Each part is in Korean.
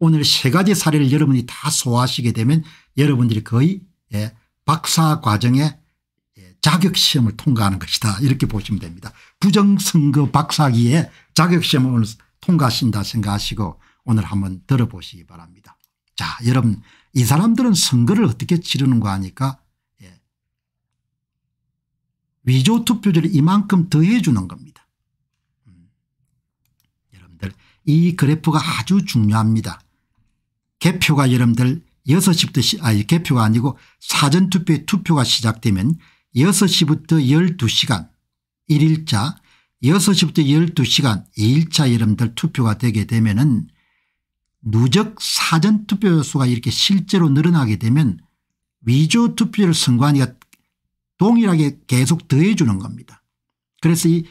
오늘 세 가지 사례를 여러분이 다 소화하시게 되면 여러분들이 거의 예, 박사 과정에 예, 자격시험을 통과하는 것이다 이렇게 보시면 됩니다. 부정선거 박사기에 자격시험을 통과하신다 생각하시고 오늘 한번 들어보시기 바랍니다. 자 여러분 이 사람들은 선거를 어떻게 치르는거 하니까 예. 위조 투표제를 이만큼 더해 주는 겁니다. 음. 여러분들 이 그래프가 아주 중요합니다. 개표가 여러분들 6시부터 아니 개표가 아니고 사전투표 투표가 시작되면 6시부터 12시간 1일차 6시부터 12시간 2일차 여러분들 투표가 되게 되면 은 누적 사전투표 수가 이렇게 실제로 늘어나게 되면 위조 투표를 선관위가 동일하게 계속 더해 주는 겁니다. 그래서 이,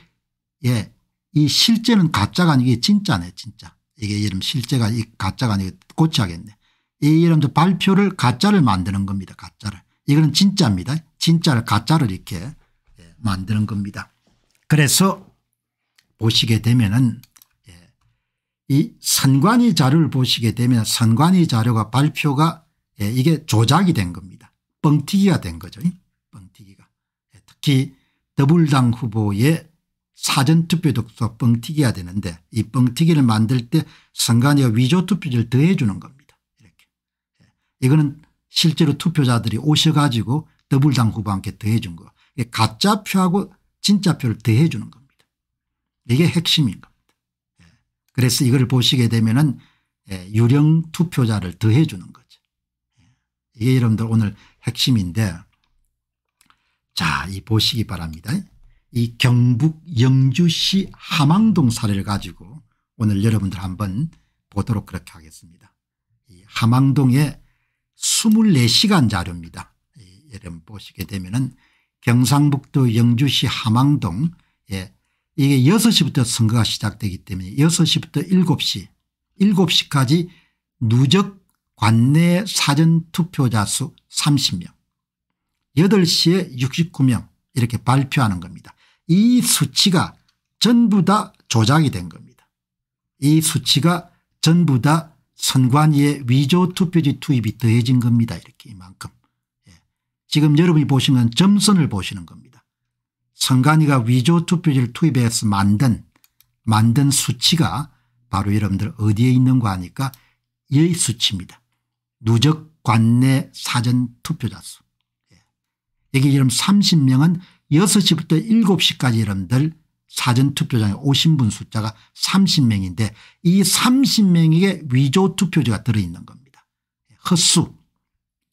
예, 이 실제는 가짜가 아니게 진짜네 진짜. 이게 이름 실제가 이 가짜가 아니고 고치하겠네. 이 이름도 발표를 가짜를 만드는 겁니다. 가짜를. 이거는 진짜입니다. 진짜를 가짜를 이렇게 예, 만드는 겁니다. 그래서 보시게 되면은 예, 이 선관위 자료를 보시게 되면 선관위 자료가 발표가 예, 이게 조작이 된 겁니다. 뻥튀기가 된 거죠. 뻥튀기가. 특히 더불당 후보의 사전투표독서 뻥튀기 해야 되는데 이 뻥튀기를 만들 때 선관위가 위조투표지를 더해 주는 겁니다. 이렇게. 예. 이거는 실제로 투표자들이 오셔가지고 더불당 후보한테 더해 준 거. 가짜 표하고 진짜 표를 더해 주는 겁니다. 이게 핵심인 겁니다. 예. 그래서 이걸 보시게 되면은 예, 유령 투표자를 더해 주는 거죠. 이게 여러분들 오늘 핵심인데 자, 이 보시기 바랍니다. 이 경북 영주시 함항동 사례를 가지고 오늘 여러분들 한번 보도록 그렇게 하겠습니다. 이 함항동의 24시간 자료입니다. 여러분 보시게 되면은 경상북도 영주시 함항동 예, 이게 6시부터 선거가 시작되기 때문에 6시부터 7시 7시까지 누적 관내 사전투표자 수 30명 8시에 69명 이렇게 발표하는 겁니다. 이 수치가 전부 다 조작이 된 겁니다. 이 수치가 전부 다 선관위의 위조 투표지 투입이 더해진 겁니다. 이렇게 이만큼. 예. 지금 여러분이 보시면 점선을 보시는 겁니다. 선관위가 위조 투표지를 투입해서 만든 만든 수치가 바로 여러분들 어디에 있는가 하니까 이 수치입니다. 누적 관내 사전 투표자 수. 예. 여기 이름 30명은 6시부터 7시까지 여러분들 사전투표장에 오신 분 숫자가 30명인데 이 30명에게 위조투표지가 들어있는 겁니다. 헛수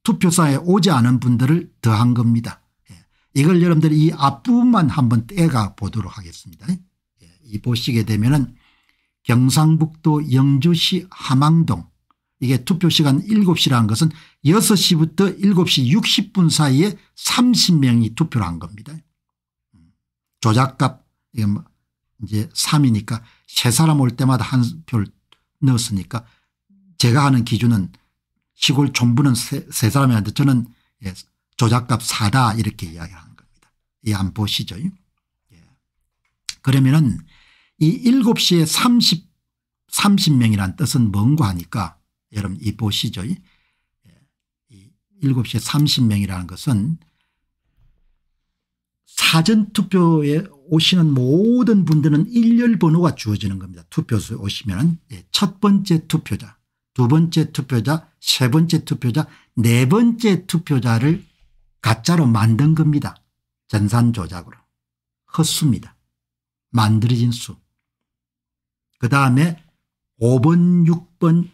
투표사에 오지 않은 분들을 더한 겁니다. 예. 이걸 여러분들 이 앞부분만 한번 떼가 보도록 하겠습니다. 예. 이 보시게 되면은 경상북도 영주시 함항동 이게 투표시간 7시라는 것은 6시부터 7시 60분 사이에 30명이 투표를 한 겁니다. 조작값 뭐 이제 3이니까 세 사람 올 때마다 한 별 넣었으니까 제가 하는 기준은 시골 촌부는 세, 세 사람이었는데 저는 예, 조작값 4다 이렇게 이야기하는 겁니다. 이 안 보시죠. 예. 그러면은 이 7시에 30, 30명이란 뜻은 뭔고 하니까 여러분 이 보시죠. 예. 이 7시에 30명이라는 것은 사전투표에 오시는 모든 분들은 일렬 번호가 주어지는 겁니다. 투표소에 오시면 예, 첫 번째 투표자 두 번째 투표자 세 번째 투표자 네 번째 투표자를 가짜로 만든 겁니다. 전산 조작으로 헛수입니다. 만들어진 수. 그 다음에 5번 6번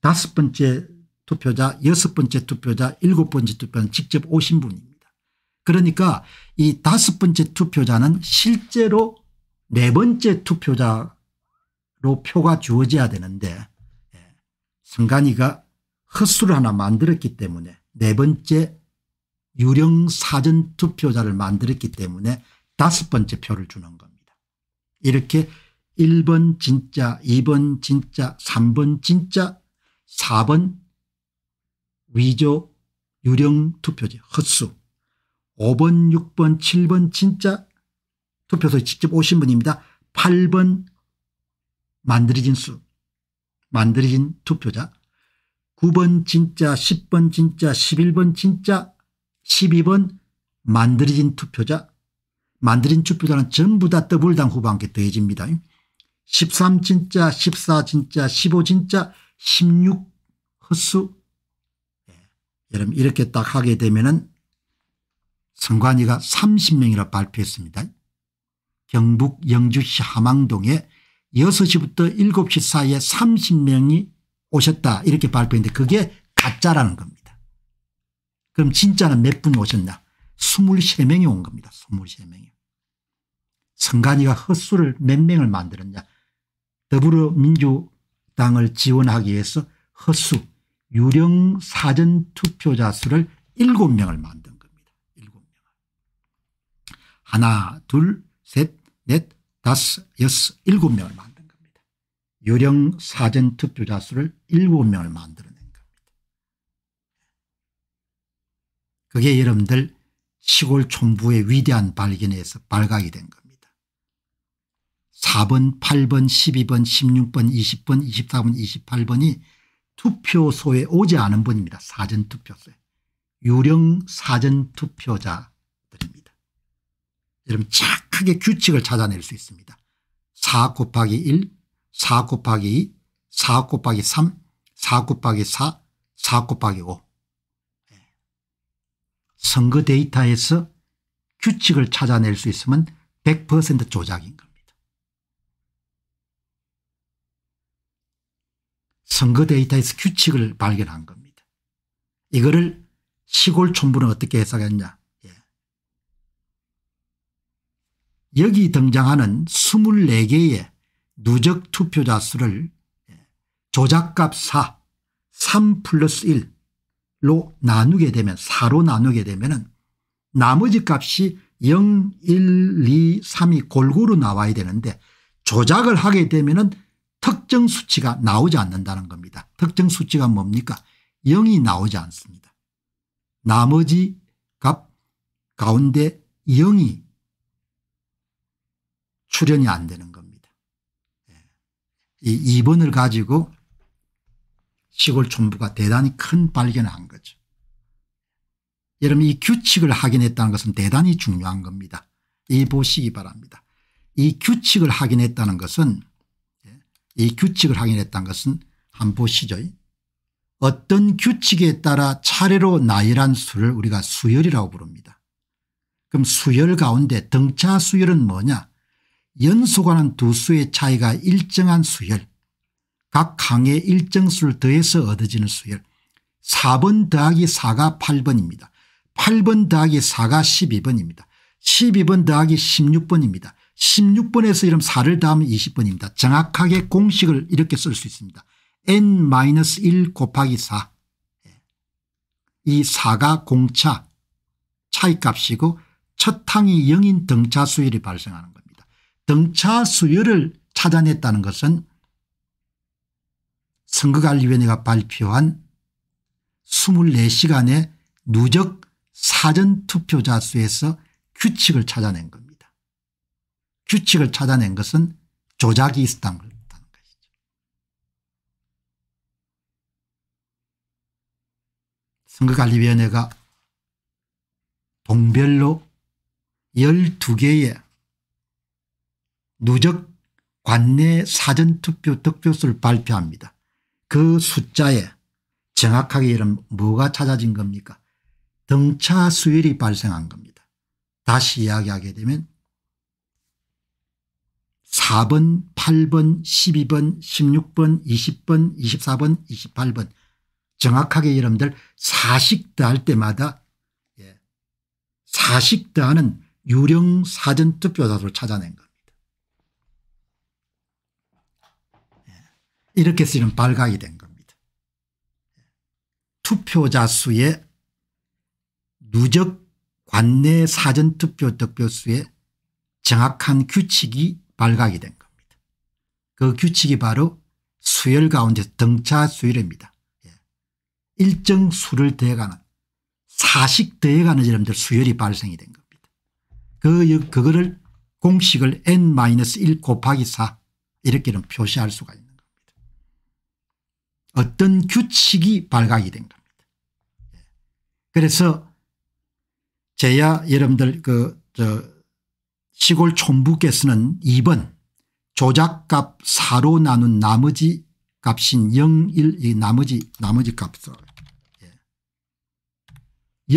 다섯 번째 투표자 여섯 번째 투표자 일곱 번째 투표자 는 직접 오신 분입니다. 그러니까 이 다섯 번째 투표자는 실제로 네 번째 투표자로 표가 주어져야 되는데 예, 승관이가허수를 하나 만들었기 때문에 네 번째 유령 사전 투표자를 만들었기 때문에 다섯 번째 표를 주는 겁니다. 이렇게 1번 진짜 2번 진짜 3번 진짜 4번 위조 유령 투표제 헛수 5번, 6번, 7번 진짜 투표소에 직접 오신 분입니다. 8번 만들어진 수, 만들어진 투표자, 9번 진짜, 10번 진짜, 11번 진짜, 12번 만들어진 투표자, 만들어진 투표자는 전부 다 더블당 후보 함께 더해집니다. 13 진짜, 14 진짜, 15 진짜, 16 헛수. 예, 여러분 이렇게 딱 하게 되면은 선관위가 30명이라 발표했습니다. 경북 영주시 함항동에 6시부터 7시 사이에 30명이 오셨다 이렇게 발표했는데 그게 가짜라는 겁니다. 그럼 진짜는 몇 분이 오셨냐 23명이 온 겁니다. 23명이. 선관위가 헛수를 몇 명을 만들었냐 더불어민주당을 지원하기 위해서 헛수 유령 사전투표자 수를 7명을 만들었습니다. 하나 둘셋넷 다섯 여섯 일곱 명을 만든 겁니다. 유령 사전 투표자 수를 일곱 명을 만들어낸 겁니다. 그게 여러분들 시골 촌부의 위대한 발견에서 발각이 된 겁니다. 4번 8번 12번 16번 20번 24번 28번이 투표소에 오지 않은 분입니다. 사전투표소에. 유령 사전투표자 여러분 착하게 규칙을 찾아낼 수 있습니다. 4 곱하기 1, 4 곱하기 2, 4 곱하기 3, 4 곱하기 4, 4 곱하기 5. 예. 선거 데이터에서 규칙을 찾아낼 수 있으면 100% 조작인 겁니다. 선거 데이터에서 규칙을 발견한 겁니다. 이거를 시골 촌부는 어떻게 해석했냐. 여기 등장하는 24개의 누적 투표자 수를 조작값 4, 3 플러스 1로 나누게 되면 4로 나누게 되면 은 나머지 값이 0, 1, 2, 3이 골고루 나와야 되는데 조작을 하게 되면 은 특정 수치가 나오지 않는다는 겁니다. 특정 수치가 뭡니까 0이 나오지 않습니다. 나머지 값 가운데 0이 수련이 안 되는 겁니다. 예. 이 2번을 가지고 시골 촌부가 대단히 큰 발견을 한 거죠. 여러분 이 규칙을 확인했다는 것은 대단히 중요한 겁니다. 이 보시기 바랍니다. 이 규칙을 확인했다는 것은 예, 이 규칙을 확인했다는 것은 한 보시죠. 어떤 규칙에 따라 차례로 나열한 수를 우리가 수열이라고 부릅니다. 그럼 수열 가운데 등차 수열은 뭐냐 연수관는두 수의 차이가 일정한 수열 각 항의 일정수를 더해서 얻어지는 수열 4번 더하기 4가 8번입니다. 8번 더하기 4가 12번입니다. 12번 더하기 16번입니다. 16번에서 이름 4를 더하면 20번입니다. 정확하게 공식을 이렇게 쓸 수 있습니다. n-1 곱하기 4. 이 4가 공차 차이값이고 첫 항이 0인 등차수열이 발생하는 겁니다. 등차 수요를 찾아냈다는 것은 선거관리위원회가 발표한 24시간의 누적 사전투표자 수에서 규칙을 찾아낸 겁니다. 규칙을 찾아낸 것은 조작이 있었다는 것이죠. 선거관리위원회가 동별로 12개의 누적 관내 사전투표 득표수를 발표합니다. 그 숫자에 정확하게 이름 뭐가 찾아진 겁니까 등차 수율이 발생한 겁니다. 다시 이야기하게 되면 4번 8번 12번 16번 20번 24번 28번 정확하게 여러분들 40 더할 때마다 40 예, 더하는 유령 사전투표자로 찾아낸 겁니다. 이렇게 쓰는 발각이 된 겁니다. 투표자 수의 누적 관내 사전투표 득표수의 정확한 규칙이 발각이 된 겁니다. 그 규칙이 바로 수열 가운데 등차 수열입니다. 예. 일정 수를 대가는 사식 대가는 여러분들 수열이 발생이 된 겁니다. 그, 그거를 공식을 n-1 곱하기 4 이렇게는 표시할 수가 있습니다. 어떤 규칙이 발각이 된 겁니다. 그래서 제야 여러분들 그 시골 촌부께서는 2번 조작값 4로 나눈 나머지 값인 0, 1, 이 나머지, 나머지 값을. 예.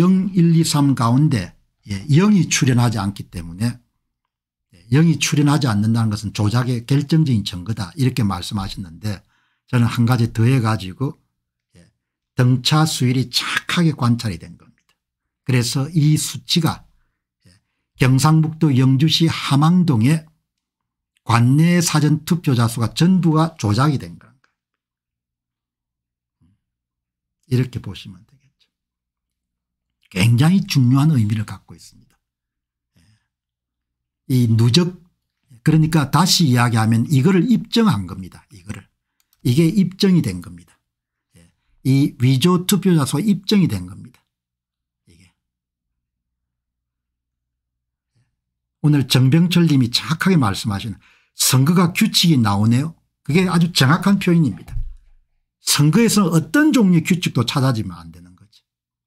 0, 1, 2, 3 가운데 예. 0이 출현하지 않기 때문에 예. 0이 출현하지 않는다는 것은 조작의 결정적인 증거다 이렇게 말씀하셨는데 저는 한 가지 더해 가지고 예, 등차 수율이 착하게 관찰이 된 겁니다. 그래서 이 수치가 예, 경상북도 영주시 함항동의 관내 사전 투표자 수가 전부가 조작이 된 겁니다. 음. 이렇게 보시면 되겠죠. 굉장히 중요한 의미를 갖고 있습니다. 예. 이 누적 그러니까 다시 이야기하면 이거를 입증한 겁니다. 이거를. 이게 입증이 된 겁니다. 예. 이 위조 투표자소 입증이 된 겁니다. 이게. 오늘 정병철 님이 정확하게 말씀하시는 선거가 규칙이 나오네요. 그게 아주 정확한 표현입니다. 선거에서 어떤 종류의 규칙도 찾아지면 안 되는 거죠.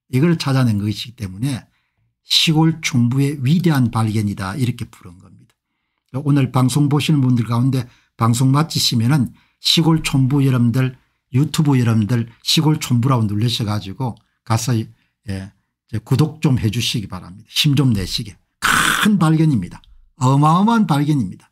이걸 찾아낸 것이기 때문에 시골 중부의 위대한 발견이다 이렇게 부른 겁니다. 오늘 방송 보시는 분들 가운데 방송 마치시면은 시골 촌부 여러분들 유튜브 여러분들 시골 촌부라고 눌러셔 가지고 가서 예, 구독 좀 해 주시기 바랍니다. 힘 좀 내시게. 큰 발견입니다. 어마어마한 발견입니다.